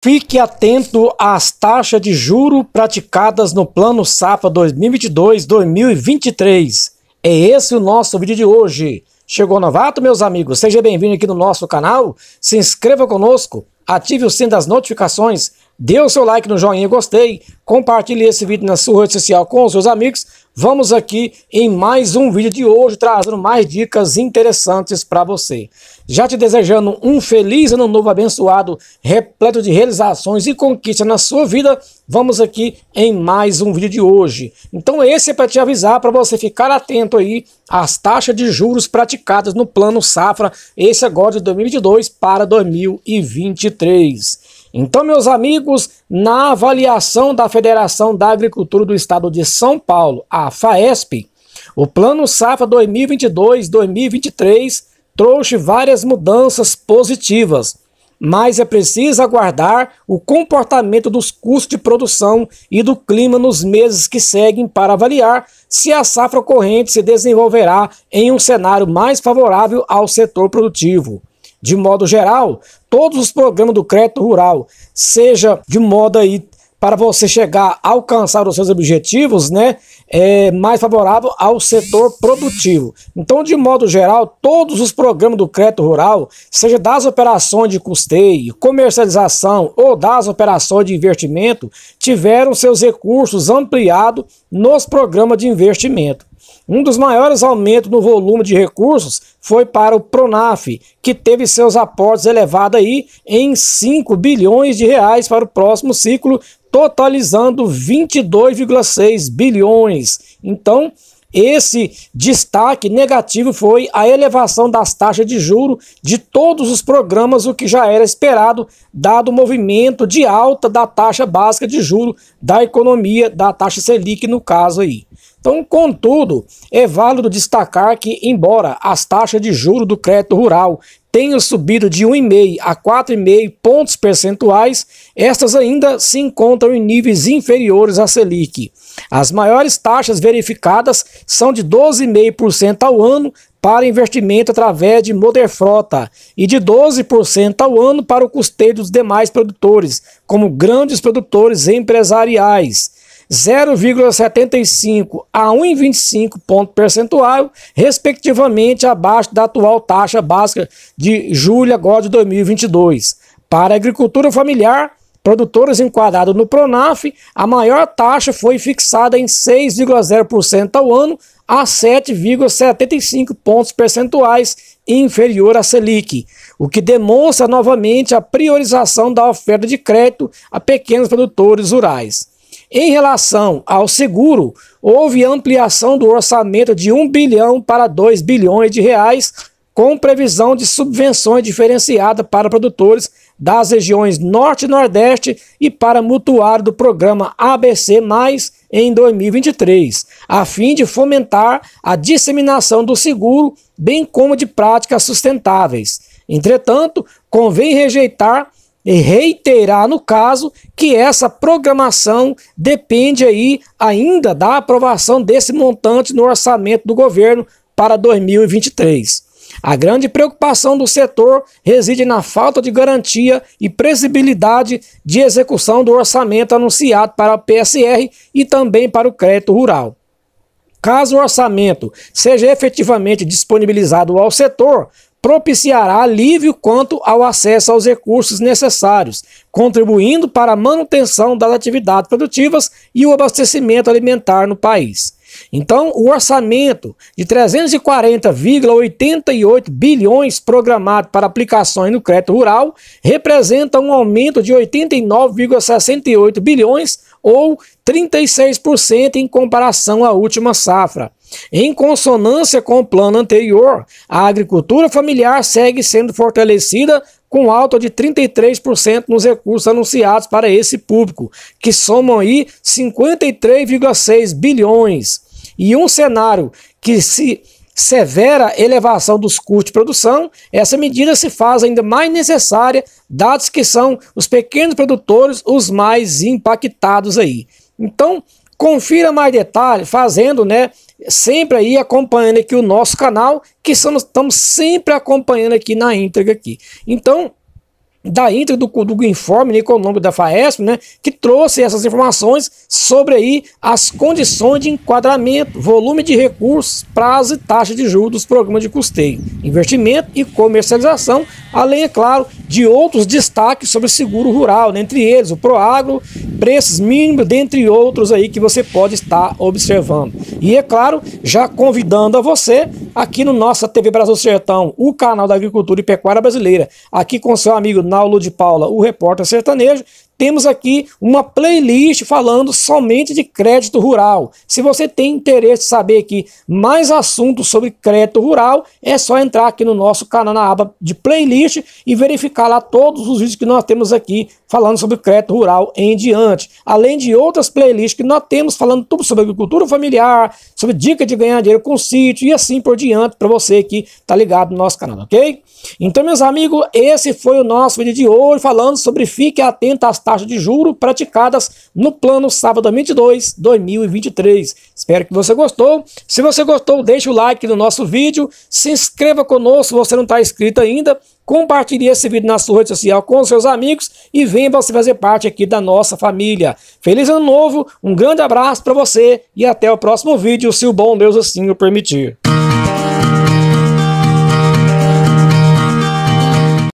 Fique atento às taxas de juro praticadas no Plano Safra 2022-2023. É esse o nosso vídeo de hoje. Chegou novato, meus amigos? Seja bem-vindo aqui no nosso canal. Se inscreva conosco, ative o sino das notificações, Dê o seu like no joinha, gostei, compartilhe esse vídeo na sua rede social com os seus amigos. Vamos aqui em mais um vídeo de hoje, trazendo mais dicas interessantes para você. Já te desejando um feliz ano novo abençoado, repleto de realizações e conquistas na sua vida. Vamos aqui em mais um vídeo de hoje. Então esse é para te avisar, para você ficar atento aí às taxas de juros praticadas no Plano Safra, esse agora de 2022 para 2023. Então, meus amigos, na avaliação da Federação da Agricultura do Estado de São Paulo, a FAESP, o Plano Safra 2022-2023 trouxe várias mudanças positivas, mas é preciso aguardar o comportamento dos custos de produção e do clima nos meses que seguem para avaliar se a safra corrente se desenvolverá em um cenário mais favorável ao setor produtivo de modo geral, todos os programas do crédito rural, seja de modo aí para você chegar a alcançar os seus objetivos, né? é, mais favorável ao setor produtivo. Então, de modo geral, todos os programas do crédito rural, seja das operações de custeio, comercialização ou das operações de investimento, tiveram seus recursos ampliados nos programas de investimento. Um dos maiores aumentos no volume de recursos foi para o Pronaf, que teve seus aportes elevados aí em 5 bilhões de reais para o próximo ciclo totalizando 22,6 bilhões. Então, esse destaque negativo foi a elevação das taxas de juro de todos os programas, o que já era esperado, dado o movimento de alta da taxa básica de juro da economia, da taxa Selic no caso aí. Então, contudo, é válido destacar que, embora as taxas de juro do crédito rural tenham subido de 1,5 a 4,5 pontos percentuais, estas ainda se encontram em níveis inferiores à Selic. As maiores taxas verificadas são de 12,5% ao ano para investimento através de Moderfrota e de 12% ao ano para o custeio dos demais produtores, como grandes produtores empresariais. 0,75 a 1,25 ponto percentual, respectivamente abaixo da atual taxa básica de julho agora de 2022. Para a agricultura familiar, produtores enquadrados no Pronaf, a maior taxa foi fixada em 6,0% ao ano a 7,75 pontos percentuais inferior à Selic, o que demonstra novamente a priorização da oferta de crédito a pequenos produtores rurais. Em relação ao seguro, houve ampliação do orçamento de 1 bilhão para 2 bilhões de reais, com previsão de subvenções diferenciadas para produtores das regiões Norte e Nordeste e para mutuário do programa ABC+, em 2023, a fim de fomentar a disseminação do seguro, bem como de práticas sustentáveis. Entretanto, convém rejeitar e reiterar no caso que essa programação depende aí ainda da aprovação desse montante no orçamento do governo para 2023. A grande preocupação do setor reside na falta de garantia e previsibilidade de execução do orçamento anunciado para o PSR e também para o crédito rural. Caso o orçamento seja efetivamente disponibilizado ao setor, propiciará alívio quanto ao acesso aos recursos necessários, contribuindo para a manutenção das atividades produtivas e o abastecimento alimentar no país. Então, o orçamento de 340,88 bilhões programado para aplicações no crédito rural representa um aumento de 89,68 bilhões ou 36% em comparação à última safra. Em consonância com o plano anterior, a agricultura familiar segue sendo fortalecida com alta de 33% nos recursos anunciados para esse público, que somam aí 53,6 bilhões. E um cenário que se severa elevação dos custos de produção, essa medida se faz ainda mais necessária, dados que são os pequenos produtores os mais impactados aí. Então, confira mais detalhes fazendo, né, sempre aí acompanhando aqui o nosso canal, que estamos, sempre acompanhando aqui na íntegra aqui. Então, da Inter do, do informe né, econômico é da FAESP, né, que trouxe essas informações sobre aí as condições de enquadramento, volume de recursos, prazo e taxa de juros dos programas de custeio, investimento e comercialização, além, é claro, de outros destaques sobre seguro rural, né, entre eles o Proagro, preços mínimos, dentre outros aí que você pode estar observando. E é claro, já convidando a você aqui no nossa TV Brasil Sertão, o canal da Agricultura e Pecuária Brasileira, aqui com seu amigo Paulo de Paula, o repórter sertanejo temos aqui uma playlist falando somente de crédito rural. Se você tem interesse em saber aqui mais assuntos sobre crédito rural, é só entrar aqui no nosso canal na aba de playlist e verificar lá todos os vídeos que nós temos aqui falando sobre crédito rural em diante. Além de outras playlists que nós temos falando tudo sobre agricultura familiar, sobre dica de ganhar dinheiro com sítio e assim por diante para você que está ligado no nosso canal, ok? Então, meus amigos, esse foi o nosso vídeo de hoje falando sobre fique atento às taxas de juro praticadas no plano sábado 22 2023. Espero que você gostou. Se você gostou, deixe o like no nosso vídeo, se inscreva conosco se você não está inscrito ainda, compartilhe esse vídeo na sua rede social com seus amigos e venha você fazer parte aqui da nossa família. Feliz ano novo, um grande abraço para você e até o próximo vídeo, se o bom Deus assim o permitir.